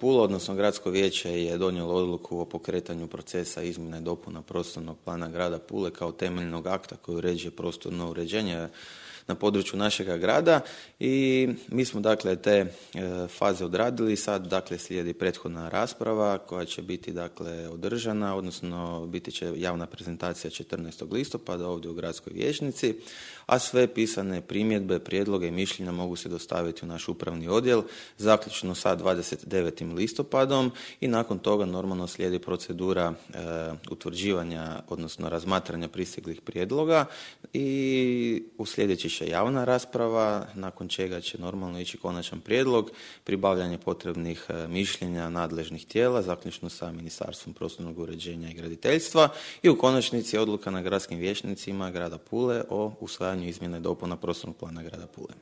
Pula, odnosno gradsko vijeće je donijelo odluku o pokretanju procesa izmjena i dopuna prostornog plana grada Pule kao temeljnog akta koji uređuje prostorno uređenje na području našega grada i mi smo dakle te e, faze odradili. Sad dakle slijedi prethodna rasprava koja će biti dakle održana, odnosno biti će javna prezentacija 14. listopada ovdje u gradskoj vijećnici, a sve pisane primjedbe, prijedloge i mišljenja mogu se dostaviti u naš upravni odjel zaključno sa 29. listopadom i nakon toga normalno slijedi procedura e, utvrđivanja odnosno razmatranja pristiglih prijedloga i u sljedećih javna rasprava, nakon čega će normalno ići konačan prijedlog, pribavljanje potrebnih e, mišljenja nadležnih tijela, zaključno sa Ministarstvom prostornog uređenja i graditeljstva i u konačnici odluka na gradskim vijećnicima grada Pule o usvajanju izmjene i dopuna prostornog plana grada Pule.